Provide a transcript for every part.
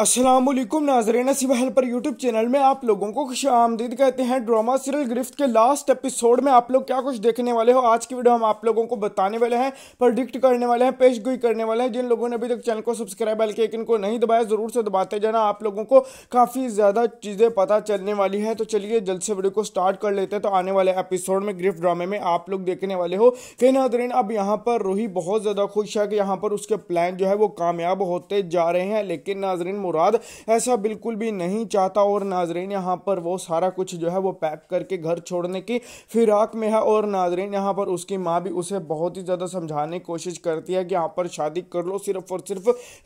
असलम नाजरीन सिवा helper YouTube channel में आप लोगों को खुश आमदीद कहते हैं ड्रामा सीरियल ग्रिफ्ट के लास्ट एपिसोड में आप लोग क्या कुछ देखने वाले हो आज की वीडियो हम आप लोगों को बताने वाले हैं प्रडिक्ट करने वाले हैं पेश गोई करने वाले हैं जिन लोगों ने अभी तक चैनल को सब्सक्राइब बल्कि इनको नहीं दबाया ज़रूर से दबाते जाना आप लोगों को काफ़ी ज़्यादा चीज़ें पता चलने वाली हैं तो चलिए जल्द से वीडियो को स्टार्ट कर लेते हैं तो आने वाले एपिसोड में ग्रिफ्ट ड्रामे में आप लोग देखने वाले हो कहीं नाजरीन अब यहाँ पर रोही बहुत ज़्यादा खुश है कि यहाँ पर उसके प्लान जो है वो कामयाब होते जा रहे हैं लेकिन नाजरीन मुराद ऐसा बिल्कुल भी नहीं चाहता और नाजरेन यहाँ पर वो सारा कुछ जो है वो पैक करके घर छोड़ने की फिराक में है और नाजरेन यहाँ पर उसकी माँ भी उसे बहुत ही ज़्यादा समझाने की कोशिश करती है कि यहाँ पर शादी कर लो सिर्फ और सिर्फ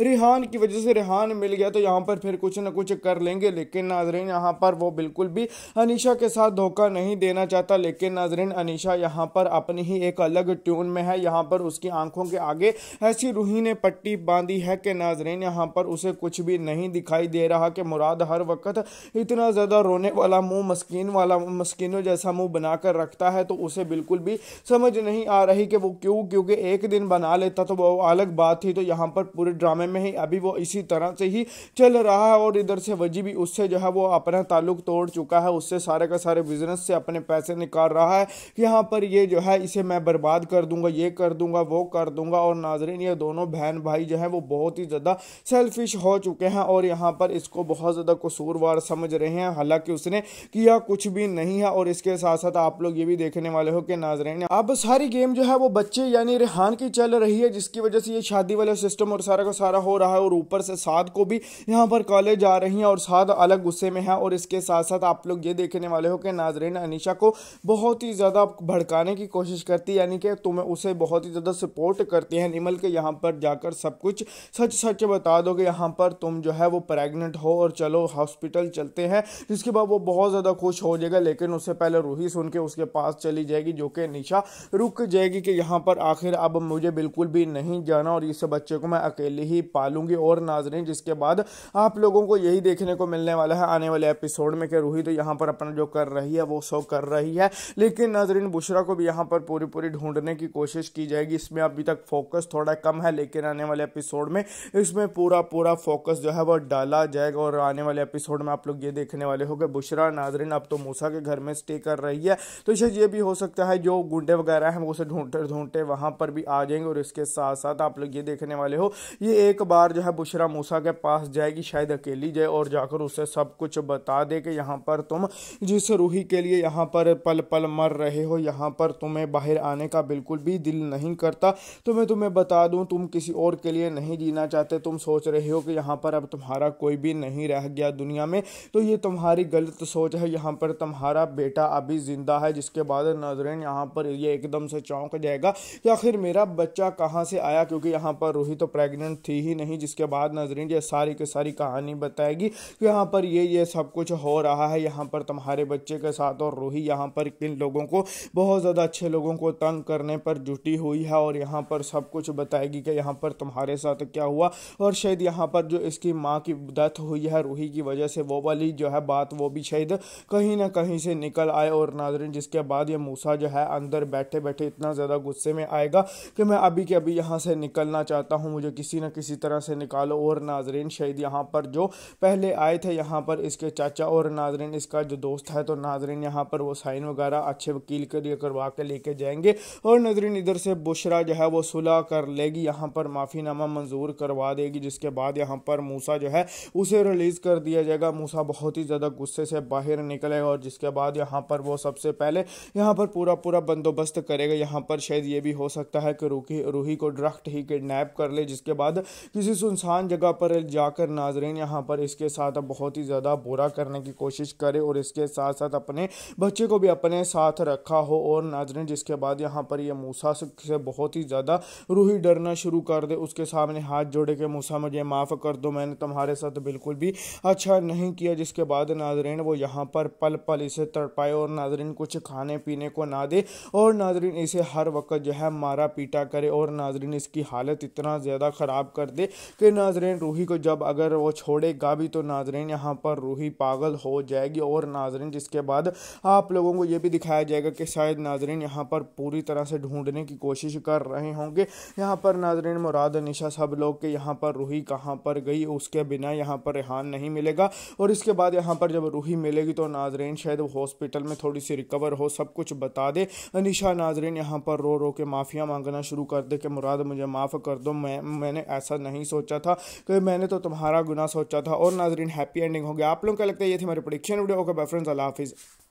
रिहान की वजह से रिहान मिल गया तो यहाँ पर फिर कुछ ना कुछ कर लेंगे लेकिन नाजरेन यहाँ पर वो बिल्कुल भी अनिशा के साथ धोखा नहीं देना चाहता लेकिन नाजरेन अनिशा यहाँ पर अपनी ही एक अलग ट्यून में है यहाँ पर उसकी आंखों के आगे ऐसी रूही ने पट्टी बांधी है कि नाजरेन यहाँ पर उसे कुछ भी नहीं दिखाई दे रहा कि मुराद हर वक्त इतना ज़्यादा रोने वाला मुंह मस्किन वाला मस्किनों जैसा मुंह बनाकर रखता है तो उसे बिल्कुल भी समझ नहीं आ रही कि वो क्यों क्योंकि एक दिन बना लेता तो वो अलग बात थी तो यहाँ पर पूरे ड्रामे में ही अभी वो इसी तरह से ही चल रहा है और इधर से वजी भी उससे जो है वो अपना ताल्लुक तोड़ चुका है उससे सारे का सारे बिजनेस से अपने पैसे निकाल रहा है यहाँ पर ये जो है इसे मैं बर्बाद कर दूंगा ये कर दूंगा वो कर दूंगा और नाजरीन ये दोनों बहन भाई जो है वो बहुत ही ज़्यादा सेल्फिश हो चुके हैं हैं और यहाँ पर इसको बहुत ज़्यादा कसूरवार समझ रहे हैं हालांकि उसने किया कुछ भी नहीं है और इसके साथ साथ आप लोग ये भी देखने वाले हो कि नाजरेन अब सारी गेम जो है वो बच्चे यानी रेहान की चल रही है जिसकी वजह से ये शादी वाला सिस्टम और सारा का सारा हो रहा है और ऊपर से साध को भी यहाँ पर कॉलेज आ रही हैं और साध अलग गुस्से में है और इसके साथ साथ आप लोग ये देखने वाले हो कि नाजरेन अनिशा को बहुत ही ज़्यादा भड़काने की कोशिश करती है यानी कि तुम्हें उसे बहुत ही ज़्यादा सपोर्ट करती है निमल के यहाँ पर जाकर सब कुछ सच सच बता दो कि यहाँ पर तुम जो है वो प्रेग्नेंट हो और चलो हॉस्पिटल चलते हैं जिसके बाद वो बहुत ज़्यादा खुश हो जाएगा लेकिन उससे पहले रूही सुन के उसके पास चली जाएगी जो कि निशा रुक जाएगी कि यहाँ पर आखिर अब मुझे बिल्कुल भी नहीं जाना और इस बच्चे को मैं अकेले ही पालूंगी और नाजरें जिसके बाद आप लोगों को यही देखने को मिलने वाला है आने वाले एपिसोड में कि रूही तो यहाँ पर अपना जो कर रही है वो सो कर रही है लेकिन नाजरीन बुशरा को भी यहाँ पर पूरी पूरी ढूंढने की कोशिश की जाएगी इसमें अभी तक फोकस थोड़ा कम है लेकिन आने वाले एपिसोड में इसमें पूरा पूरा फोकस जो है वह डाला जाएगा और आने वाले एपिसोड में आप लोग ये देखने वाले हो गए बुशरा नाजरीन अब तो मूसा के घर में स्टे कर रही है तो शायद ये भी हो सकता है जो गुंडे वगैरह हैं वो उसे ढूंढते ढूंढते वहाँ पर भी आ जाएंगे और इसके साथ साथ आप लोग ये देखने वाले हो ये एक बार जो है बुशरा मूसा के पास जाएगी शायद अकेली जाए और जाकर उसे सब कुछ बता दे कि यहाँ पर तुम जिस रूही के लिए यहाँ पर पल पल मर रहे हो यहाँ पर तुम्हें बाहर आने का बिल्कुल भी दिल नहीं करता तो मैं तुम्हें बता दूँ तुम किसी और के लिए नहीं जीना चाहते तुम सोच रहे हो कि यहाँ पर अब तुम्हारा कोई भी नहीं रह गया दुनिया में तो ये तुम्हारी गलत सोच है यहाँ पर तुम्हारा बेटा अभी ज़िंदा है जिसके बाद नजरें यहाँ पर ये एकदम से चौंक जाएगा कि आखिर मेरा बच्चा कहाँ से आया क्योंकि यहाँ पर रूही तो प्रेग्नेंट थी ही नहीं जिसके बाद नजरें ये सारी की सारी कहानी बताएगी कि यहाँ पर ये ये सब कुछ हो रहा है यहाँ पर तुम्हारे बच्चे के साथ और रूही यहाँ पर किन लोगों को बहुत ज़्यादा अच्छे लोगों को तंग करने पर जुटी हुई है और यहाँ पर सब कुछ बताएगी कि यहाँ पर तुम्हारे साथ क्या हुआ और शायद यहाँ पर जो इसकी माँ की डेथ हुई है रूही की वजह से वो वाली जो है बात वो भी शायद कहीं ना कहीं से निकल आए और नाजरन जिसके बाद ये मूसा जो है अंदर बैठे बैठे इतना ज़्यादा गुस्से में आएगा कि मैं अभी के अभी यहाँ से निकलना चाहता हूँ मुझे किसी ना किसी तरह से निकालो और नाजरन शायद यहाँ पर जो पहले आए थे यहाँ पर इसके चाचा और नाजरन इसका जो दोस्त है तो नाजरन यहाँ पर वो साइन वगैरह अच्छे वकील के लिए करवा के लेके जाएंगे और नाजरन इधर से बुशरा जो है वो सुलह कर लेगी यहाँ पर माफ़ीनामा मंजूर करवा देगी जिसके बाद यहाँ पर मूसा मूसा जो है उसे रिलीज़ कर दिया जाएगा मूसा बहुत ही ज़्यादा गुस्से से बाहर निकलेगा और जिसके बाद यहाँ पर वो सबसे पहले यहाँ पर पूरा पूरा बंदोबस्त करेगा यहाँ पर शायद ये भी हो सकता है कि रूही रूही को ड्रग्ट ही किडनैप कर ले जिसके बाद किसी सुनसान जगह पर जाकर नाजरीन यहाँ पर इसके साथ बहुत ही ज़्यादा बुरा करने की कोशिश करे और इसके साथ साथ अपने बच्चे को भी अपने साथ रखा हो और नाजरीन जिसके बाद यहाँ पर यह मूसा से बहुत ही ज़्यादा रूही डरना शुरू कर दे उसके सामने हाथ जोड़े के मूसा मुझे माफ़ कर दो मैं मैंने तुम्हारे साथ बिल्कुल भी अच्छा नहीं किया जिसके बाद नाजरीन वो यहाँ पर पल पल इसे तड़पाए और नाजरीन कुछ खाने पीने को ना दे और नाजरीन इसे हर वक्त जो है मारा पीटा करे और नाजरीन इसकी हालत इतना ज़्यादा ख़राब कर दे कि नाजरीन रूही को जब अगर वो छोड़ेगा भी तो नाजरीन यहाँ पर रूही पागल हो जाएगी और नाजरीन जिसके बाद आप लोगों को ये भी दिखाया जाएगा कि शायद नाजरीन यहाँ पर पूरी तरह से ढूंढने की कोशिश कर रहे होंगे यहाँ पर नाजरीन मुराद निशा सब लोग के यहाँ पर रूही कहाँ पर गई उसके बिना यहाँ पर रेहान नहीं मिलेगा और इसके बाद यहाँ पर जब रूही मिलेगी तो नाजरीन शायद वो हॉस्पिटल में थोड़ी सी रिकवर हो सब कुछ बता दे अनिशा नाजरेन यहाँ पर रो रो के माफ़िया मांगना शुरू कर दे कि मुराद मुझे माफ़ कर दो मैं मैंने ऐसा नहीं सोचा था कि मैंने तो तुम्हारा गुना सोचा था और नाजरीन हैप्पी एंडिंग हो गया आप लोग क्या लगता है ये थी मेरे production video okay bye friends अल्लाह हाफिज़